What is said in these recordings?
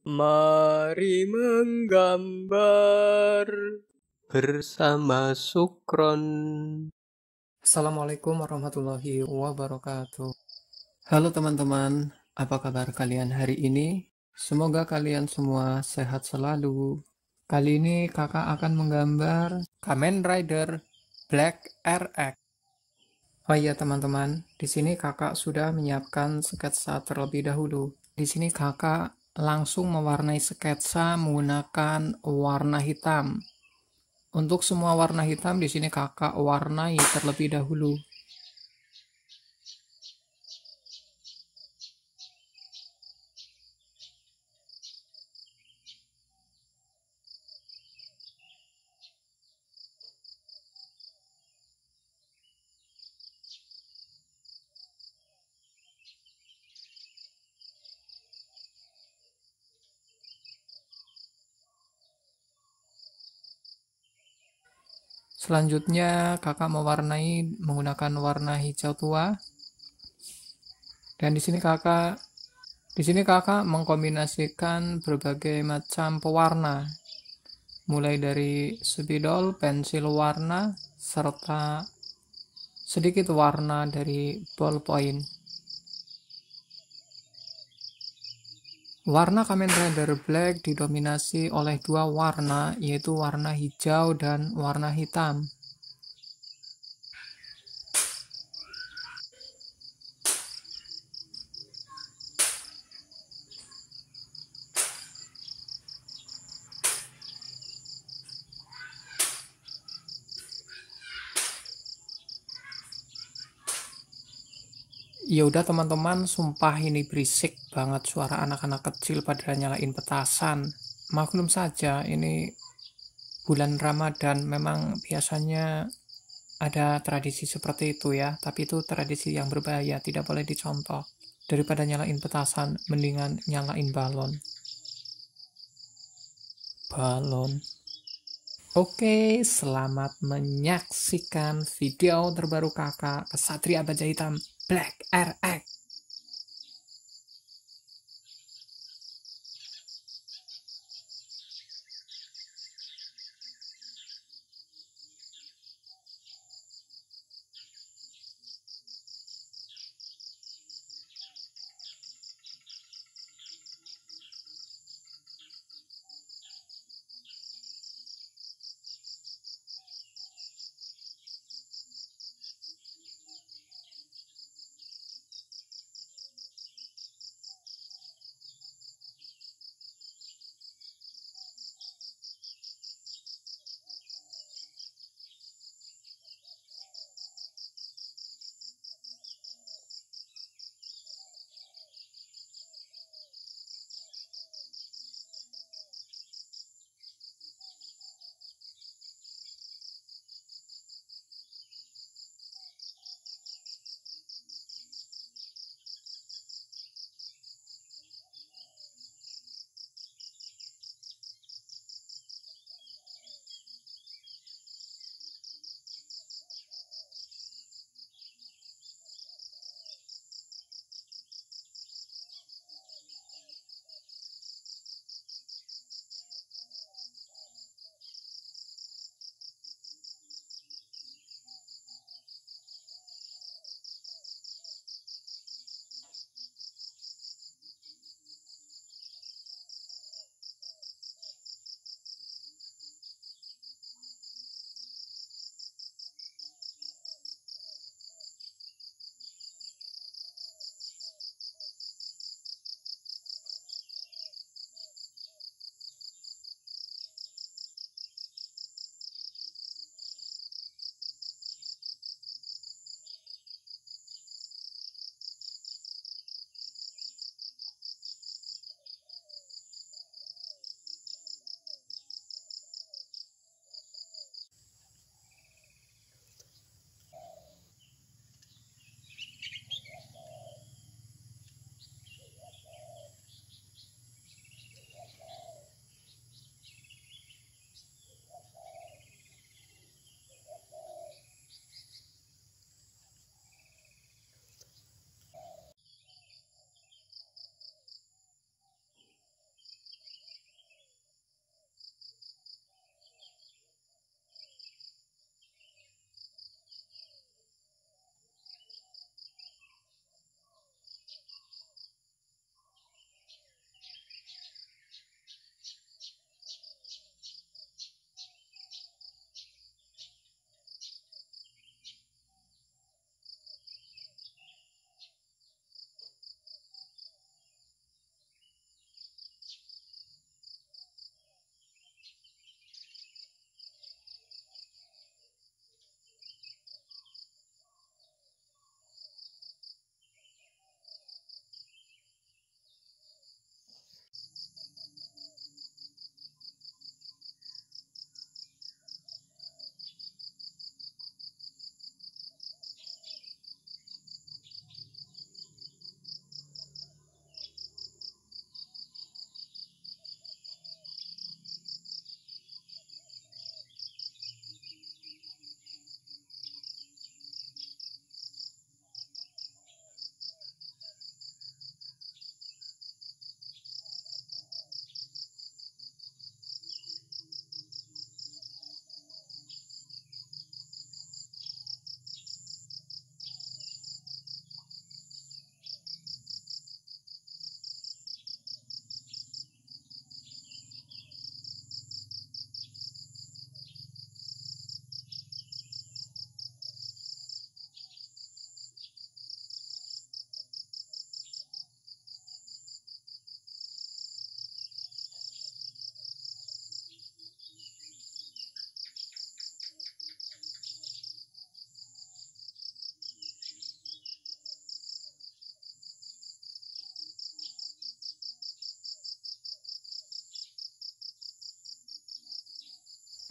Mari menggambar bersama Sukron. Assalamualaikum warahmatullahi wabarakatuh. Halo teman-teman, apa kabar kalian hari ini? Semoga kalian semua sehat selalu. Kali ini kakak akan menggambar Kamen Rider Black RX. Oh iya teman-teman, di sini kakak sudah menyiapkan sketsa terlebih dahulu. Di sini kakak langsung mewarnai sketsa menggunakan warna hitam. Untuk semua warna hitam di sini kakak warnai terlebih dahulu. Selanjutnya kakak mewarnai menggunakan warna hijau tua. Dan di sini kakak di sini kakak mengkombinasikan berbagai macam pewarna mulai dari spidol, pensil warna, serta sedikit warna dari ballpoint. Warna Kamen Rider Black didominasi oleh dua warna, yaitu warna hijau dan warna hitam. Ya udah teman-teman, sumpah ini berisik banget suara anak-anak kecil pada nyalain petasan. Maklum saja, ini bulan Ramadan memang biasanya ada tradisi seperti itu ya, tapi itu tradisi yang berbahaya, tidak boleh dicontoh. Daripada nyalain petasan, mendingan nyalain balon. Balon. Oke, selamat menyaksikan video terbaru kakak Kesatria Baja Hitam. Black Attack.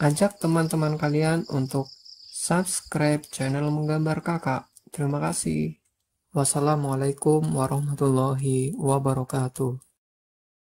Ajak teman-teman kalian untuk subscribe channel Menggambar Kakak. Terima kasih. Wassalamualaikum warahmatullahi wabarakatuh.